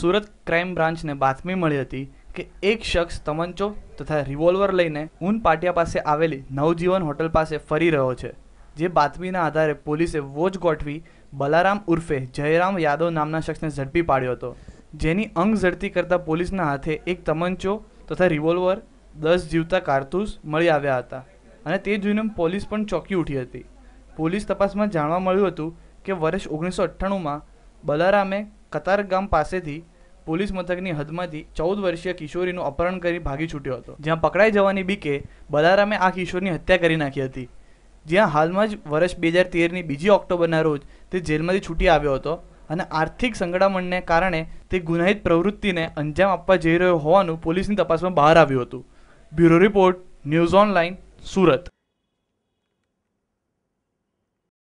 Surat crime બ્રાન્ચને બાતમી મળી હતી કે એક શખ્સ તમંચો તથા રિવોલ્વર લઈને ઉન પાટિયા પાસે આવેલી નવજીવન હોટલ પાસે ફરી રહ્યો છે જે બાતમીના આધારે પોલીસે વોચ ગોઠવી બલારામ ઉર્ફે જયરામ યાદવ નામના શખ્સને ઝડપી પાડ્યો હતો જેની અંગ ઝડતી કરતા પોલીસના હાથે એક તમંચો તથા રિવોલ્વર દસ જીવતા કારતૂસ મળી આવ્યા હતા અને તે જોઈને પોલીસ પણ ચોંકી ઉઠી હતી પોલીસ તપાસમાં જાણવા મળ્યું હતું કે વર્ષ ઓગણીસો અઠ્ઠાણુંમાં બલારામે કતારગામ પાસેથી પોલીસ મથકની હદમાંથી ચૌદ વર્ષીય કિશોરીનું અપહરણ કરી ભાગી છૂટ્યો હતો જ્યાં પકડાઈ જવાની બીકે બલારામે આ કિશોરની હત્યા કરી નાખી હતી જ્યાં હાલમાં જ વર્ષ બે હજાર તેરની બીજી ઓક્ટોબરના રોજ તે જેલમાંથી છૂટી આવ્યો હતો અને આર્થિક સંકળામણને કારણે તે ગુનાહિત પ્રવૃત્તિને અંજામ આપવા જઈ રહ્યો હોવાનું પોલીસની તપાસમાં બહાર આવ્યું હતું bureau report news online Surat